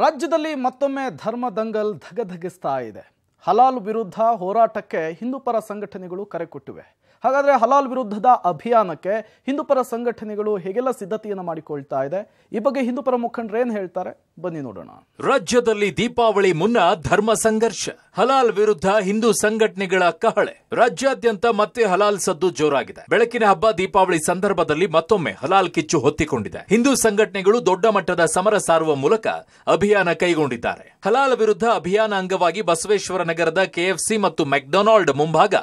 ರಾಜ್ಯದಲ್ಲಿ ಮತ್ತೊಮ್ಮೆ ಧರ್ಮ ದಂಗಲ್ ಧಗಧಗಿಸ್ತಾ ಇದೆ ಹಲಾಲ್ ವಿರುದ್ಧ ಹೋರಾಟಕ್ಕೆ ಹಿಂದೂಪರ ಸಂಘಟನೆಗಳು ಕರೆ ಕೊಟ್ಟಿವೆ ಹಾಗಾದರೆ ಹಲಾಲ್ ವಿರುದ್ಧದ ಅಭಿಯಾನಕ್ಕೆ ಹಿಂದೂಪರ ಸಂಘಟನೆಗಳು ಹೇಗೆಲ್ಲ ಸಿದ್ಧತೆಯನ್ನು ಮಾಡಿಕೊಳ್ತಾ ಇದೆ ಈ ಬಗ್ಗೆ ಹಿಂದೂಪರ ಮುಖಂಡರು ಏನು ಹೇಳ್ತಾರೆ ಬನ್ನಿ ನೋಡೋಣ ರಾಜ್ಯದಲ್ಲಿ ದೀಪಾವಳಿ ಮುನ್ನ ಧರ್ಮ ಸಂಘರ್ಷ ಹಲಾಲ್ ವಿರುದ್ಧ ಹಿಂದೂ ಸಂಘಟನೆಗಳ ಕಹಳೆ ರಾಜ್ಯಾದ್ಯಂತ ಮತ್ತೆ ಹಲಾಲ್ ಸದ್ದು ಜೋರಾಗಿದೆ ಬೆಳಕಿನ ಹಬ್ಬ ದೀಪಾವಳಿ ಸಂದರ್ಭದಲ್ಲಿ ಮತ್ತೊಮ್ಮೆ ಹಲಾಲ್ ಕಿಚ್ಚು ಹೊತ್ತಿಕೊಂಡಿದೆ ಹಿಂದೂ ಸಂಘಟನೆಗಳು ದೊಡ್ಡ ಮಟ್ಟದ ಸಮರ ಸಾರುವ ಮೂಲಕ ಅಭಿಯಾನ ಕೈಗೊಂಡಿದ್ದಾರೆ ಹಲಾಲ್ ವಿರುದ್ಧ ಅಭಿಯಾನ ಅಂಗವಾಗಿ ಬಸವೇಶ್ವರ ನಗರದ ಕೆಎಫ್ಸಿ ಮತ್ತು ಮೆಕ್ಡೊನಾಲ್ಡ್ ಮುಂಭಾಗ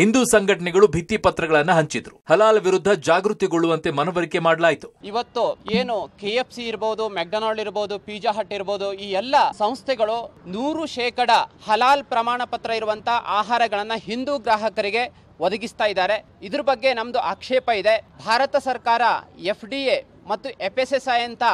ಹಿಂದೂ ಸಂಘಟನೆಗಳು ಭಿತ್ತಿ ಪತ್ರಗಳನ್ನು ಹಂಚಿದ್ರು ಹಲಾಲ್ ವಿರುದ್ಧ ಜಾಗೃತಿಗೊಳ್ಳುವಂತೆ ಮನವರಿಕೆ ಮಾಡಲಾಯಿತು ಇವತ್ತು ಏನು ಕೆಎಫ್ಸಿ ಇರಬಹುದು ಮೆಕ್ಡೊನಾಲ್ಡ್ ಇರಬಹುದು ಪಿ ಪಿಜಾ ಹಟ್ ಇರ್ಬೋದು ಈ ಎಲ್ಲ ಸಂಸ್ಥೆಗಳು ನೂರು ಶೇಕಡ ಹಲಾಲ್ ಪ್ರಮಾಣ ಪತ್ರ ಇರುವಂತಹ ಆಹಾರಗಳನ್ನು ಹಿಂದೂ ಗ್ರಾಹಕರಿಗೆ ಒದಗಿಸ್ತಾ ಇದ್ದಾರೆ ಇದ್ರ ಬಗ್ಗೆ ನಮ್ದು ಆಕ್ಷೇಪ ಇದೆ ಭಾರತ ಸರ್ಕಾರ ಎಫ್ ಡಿ ಎ ಮತ್ತು ಎಫ್ ಎಸ್ ಎಸ್ ಐ ಅಂತ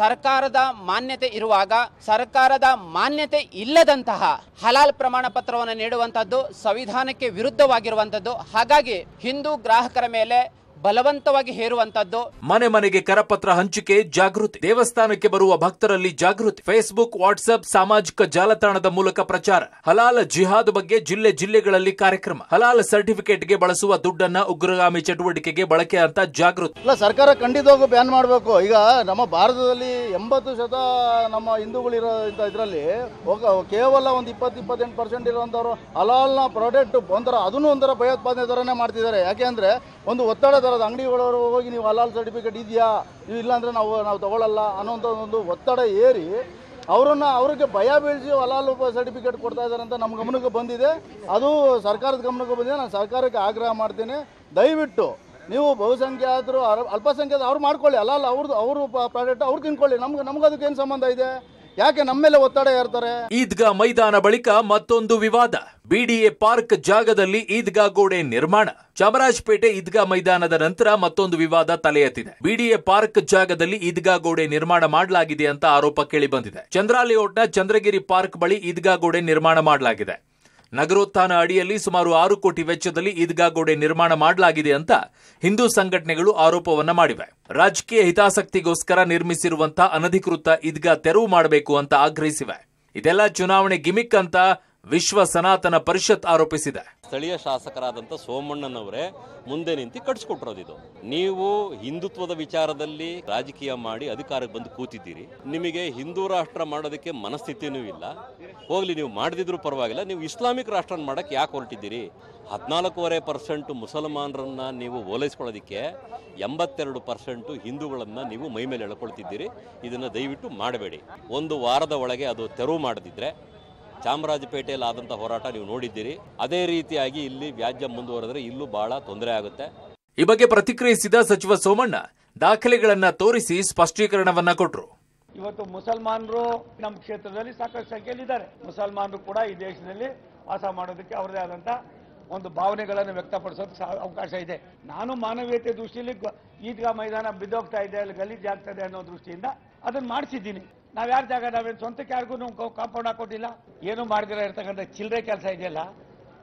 ಸರ್ಕಾರದ ಮಾನ್ಯತೆ ಇರುವಾಗ ಸರ್ಕಾರದ ಮಾನ್ಯತೆ ಇಲ್ಲದಂತಹ ಹಲಾಲ್ ಪ್ರಮಾಣ ಪತ್ರವನ್ನು ನೀಡುವಂಥದ್ದು ಸಂವಿಧಾನಕ್ಕೆ ವಿರುದ್ಧವಾಗಿರುವಂತದ್ದು ಹಾಗಾಗಿ ಹಿಂದೂ ಗ್ರಾಹಕರ ಮೇಲೆ ಬಲವಂತವಾಗಿ ಹೇರುವಂತದ್ದು ಮನೆ ಮನೆಗೆ ಕರಪತ್ರ ಹಂಚಿಕೆ ಜಾಗೃತಿ ದೇವಸ್ಥಾನಕ್ಕೆ ಬರುವ ಭಕ್ತರಲ್ಲಿ ಜಾಗೃತಿ ಫೇಸ್ಬುಕ್ ವಾಟ್ಸ್ಆಪ್ ಸಾಮಾಜಿಕ ಜಾಲತಾಣದ ಮೂಲಕ ಪ್ರಚಾರ ಹಲಾಲ ಜಿಹಾದ್ ಬಗ್ಗೆ ಜಿಲ್ಲೆ ಜಿಲ್ಲೆಗಳಲ್ಲಿ ಕಾರ್ಯಕ್ರಮ ಹಲಾಲ ಸರ್ಟಿಫಿಕೇಟ್ಗೆ ಬಳಸುವ ದುಡ್ಡನ್ನ ಉಗ್ರಗಾಮಿ ಚಟುವಟಿಕೆಗೆ ಬಳಕೆ ಅಂತ ಜಾಗೃತಿ ಇಲ್ಲ ಸರ್ಕಾರ ಖಂಡಿತವಾಗೂ ಬ್ಯಾನ್ ಮಾಡಬೇಕು ಈಗ ನಮ್ಮ ಭಾರತದಲ್ಲಿ ಎಂಬತ್ತು ಶತ ನಮ್ಮ ಹಿಂದೂಗಳಿರೋ ಇದರಲ್ಲಿ ಕೇವಲ ಒಂದು ಇಪ್ಪತ್ತು ಇಪ್ಪತ್ತೆಂಟು ಪರ್ಸೆಂಟ್ ಇರುವಂತವರು ಹಲಾಲ್ನ ಪ್ರಾಡಕ್ಟ್ ಒಂಥರ ಅದನ್ನು ಒಂಥರ ಭಯೋತ್ಪಾದನೆ ಥರನೇ ಮಾಡ್ತಿದ್ದಾರೆ ಯಾಕೆಂದ್ರೆ ಒಂದು ಒತ್ತಡ ತರೋದು ಅಂಗಡಿಗಳವರು ಹೋಗಿ ನೀವು ಹಲಾಲ್ ಸರ್ಟಿಫಿಕೇಟ್ ಇದೆಯಾ ನೀವು ಇಲ್ಲಾಂದರೆ ನಾವು ನಾವು ತೊಗೊಳ್ಳಲ್ಲ ಅನ್ನೋಂಥ ಒಂದು ಒತ್ತಡ ಏರಿ ಅವರನ್ನು ಅವ್ರಿಗೆ ಭಯ ಬೀಳಿಸಿ ಹಲಾಲು ಸರ್ಟಿಫಿಕೇಟ್ ಕೊಡ್ತಾ ಇದ್ದಾರೆ ಅಂತ ನಮ್ಮ ಗಮನಕ್ಕೆ ಬಂದಿದೆ ಅದು ಸರ್ಕಾರದ ಗಮನಕ್ಕೆ ಬಂದಿದೆ ನಾನು ಸರ್ಕಾರಕ್ಕೆ ಆಗ್ರಹ ಮಾಡ್ತೇನೆ ದಯವಿಟ್ಟು ನೀವು ಬಹುಸಂಖ್ಯಾತರು ಅಲ್ಪಸಂಖ್ಯಾತ ಅವ್ರು ಮಾಡ್ಕೊಳ್ಳಿ ಅಲ್ಲ ಅವ್ರದ್ದು ಅವರು ಪ್ರಾಡಕ್ಟ್ ಅವ್ರು ತಿನ್ಕೊಳ್ಳಿ ನಮ್ಗೆ ನಮ್ಗೆ ಏನು ಸಂಬಂಧ ಇದೆ ಯಾಕೆ ನಮ್ಮೆಲ್ಲ ಒತ್ತಡ ಇರ್ತಾರೆ ಈದ್ಗಾ ಮೈದಾನ ಬಳಿಕ ಮತ್ತೊಂದು ವಿವಾದ ಬಿಡಿಎ ಪಾರ್ಕ್ ಜಾಗದಲ್ಲಿ ಈದ್ಗಾ ಗೋಡೆ ನಿರ್ಮಾಣ ಚಾಮರಾಜಪೇಟೆ ಈದ್ಗಾ ಮೈದಾನದ ನಂತರ ಮತ್ತೊಂದು ವಿವಾದ ತಲೆ ಎತ್ತಿದೆ ಬಿಡಿಎ ಪಾರ್ಕ್ ಜಾಗದಲ್ಲಿ ಈದ್ಗಾ ಗೋಡೆ ನಿರ್ಮಾಣ ಮಾಡಲಾಗಿದೆ ಅಂತ ಆರೋಪ ಕೇಳಿ ಬಂದಿದೆ ಚಂದ್ರಾಲಿ ಚಂದ್ರಗಿರಿ ಪಾರ್ಕ್ ಬಳಿ ಈದ್ಗಾ ಗೋಡೆ ನಿರ್ಮಾಣ ಮಾಡಲಾಗಿದೆ ನಗರೋತ್ಥಾನ ಅಡಿಯಲ್ಲಿ ಸುಮಾರು ಆರು ಕೋಟಿ ವೆಚ್ಚದಲ್ಲಿ ಈದ್ಗಾ ಗೋಡೆ ನಿರ್ಮಾಣ ಮಾಡಲಾಗಿದೆ ಅಂತ ಹಿಂದೂ ಸಂಘಟನೆಗಳು ಆರೋಪವನ್ನ ಮಾಡಿವೆ ರಾಜಕೀಯ ಹಿತಾಸಕ್ತಿಗೋಸ್ಕರ ನಿರ್ಮಿಸಿರುವಂತಹ ಅನಧಿಕೃತ ಈದ್ಗಾ ತೆರವು ಮಾಡಬೇಕು ಅಂತ ಆಗ್ರಹಿಸಿವೆ ಇದೆಲ್ಲ ಚುನಾವಣೆ ಗಿಮಿಕ್ ಅಂತ ವಿಶ್ವ ಸನಾತನ ಪರಿಷತ್ ಆರೋಪಿಸಿದೆ ಸ್ಥಳೀಯ ಶಾಸಕರಾದಂಥ ಸೋಮಣ್ಣನವರೇ ಮುಂದೆ ನಿಂತು ಇದು ನೀವು ಹಿಂದುತ್ವದ ವಿಚಾರದಲ್ಲಿ ರಾಜಕೀಯ ಮಾಡಿ ಅಧಿಕಾರಕ್ಕೆ ಬಂದು ಕೂತಿದ್ದೀರಿ ನಿಮಗೆ ಹಿಂದೂ ರಾಷ್ಟ್ರ ಮಾಡೋದಕ್ಕೆ ಮನಸ್ಥಿತಿನೂ ಇಲ್ಲ ಹೋಗಲಿ ನೀವು ಮಾಡದಿದ್ರೂ ಪರವಾಗಿಲ್ಲ ನೀವು ಇಸ್ಲಾಮಿಕ್ ರಾಷ್ಟ್ರ ಮಾಡೋಕ್ಕೆ ಯಾಕೆ ಹೊರಟಿದ್ದೀರಿ ಹದಿನಾಲ್ಕೂವರೆ ಪರ್ಸೆಂಟ್ ಮುಸಲ್ಮಾನರನ್ನ ನೀವು ಓಲೈಸ್ಕೊಳ್ಳೋದಕ್ಕೆ ಎಂಬತ್ತೆರಡು ಪರ್ಸೆಂಟು ಹಿಂದೂಗಳನ್ನು ನೀವು ಮೈಮೇಲೆ ಎಳ್ಕೊಳ್ತಿದ್ದೀರಿ ಇದನ್ನು ದಯವಿಟ್ಟು ಮಾಡಬೇಡಿ ಒಂದು ವಾರದ ಒಳಗೆ ಅದು ತೆರವು ಮಾಡದಿದ್ದರೆ ಚಾಮರಾಜಪೇಟೆಯಲ್ಲಿ ಆದಂತಹ ಹೋರಾಟ ನೀವು ನೋಡಿದ್ದೀರಿ ಅದೇ ರೀತಿಯಾಗಿ ಇಲ್ಲಿ ವ್ಯಾಜ್ಯ ಮುಂದುವರೆದ್ರೆ ಇಲ್ಲೂ ಬಹಳ ತೊಂದರೆ ಆಗುತ್ತೆ ಈ ಬಗ್ಗೆ ಪ್ರತಿಕ್ರಿಯಿಸಿದ ಸಚಿವ ಸೋಮಣ್ಣ ದಾಖಲೆಗಳನ್ನ ತೋರಿಸಿ ಸ್ಪಷ್ಟೀಕರಣವನ್ನ ಕೊಟ್ಟರು ಇವತ್ತು ಮುಸಲ್ಮಾನರು ನಮ್ಮ ಕ್ಷೇತ್ರದಲ್ಲಿ ಸಾಕಷ್ಟು ಸಂಖ್ಯೆಯಲ್ಲಿ ಇದ್ದಾರೆ ಮುಸಲ್ಮಾನರು ಕೂಡ ಈ ದೇಶದಲ್ಲಿ ವಾಸ ಮಾಡೋದಕ್ಕೆ ಅವರದೇ ಆದಂತಹ ಒಂದು ಭಾವನೆಗಳನ್ನು ವ್ಯಕ್ತಪಡಿಸೋದಕ್ಕೆ ಅವಕಾಶ ಇದೆ ನಾನು ಮಾನವೀಯತೆ ದೃಷ್ಟಿಯಲ್ಲಿ ಈದ್ಗಾ ಮೈದಾನ ಬಿದ್ದೋಗ್ತಾ ಇದೆ ಅಲ್ಲಿ ಗಲೀಜಾಗ್ತದೆ ಅನ್ನೋ ದೃಷ್ಟಿಯಿಂದ ಅದನ್ನು ಮಾಡಿಸಿದ್ದೀನಿ ನಾವ್ ಯಾರು ಜಾಗ ನಾವೇನು ಸ್ವಂತಕ್ಕೆ ಯಾರಿಗೂ ನಾವು ಕಾಂಪೌಂಡ್ ಹಾಕೊಟ್ಟಿಲ್ಲ ಏನು ಮಾಡಿದಿರ ಇರ್ತಕ್ಕಂಥ ಚಿಲ್ಲರೆ ಕೆಲಸ ಇದೆಯಲ್ಲ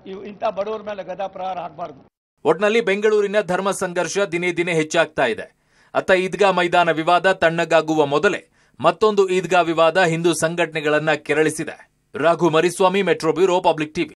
ಇವು ಇಂಥ ಬಡವರ ಮೇಲೆ ಗದಾ ಪ್ರಹಾರ ಹಾಕಬಾರ್ದು ಒಟ್ನಲ್ಲಿ ಬೆಂಗಳೂರಿನ ಧರ್ಮ ಸಂಘರ್ಷ ದಿನೇ ದಿನೇ ಹೆಚ್ಚಾಗ್ತಾ ಇದೆ ಅತ್ತ ಈದ್ಗಾ ಮೈದಾನ ವಿವಾದ ತಣ್ಣಗಾಗುವ ಮೊದಲೇ ಮತ್ತೊಂದು ಈದ್ಗಾ ವಿವಾದ ಹಿಂದೂ ಸಂಘಟನೆಗಳನ್ನ ಕೆರಳಿಸಿದೆ Raghu Mariswamy metro bureau public TV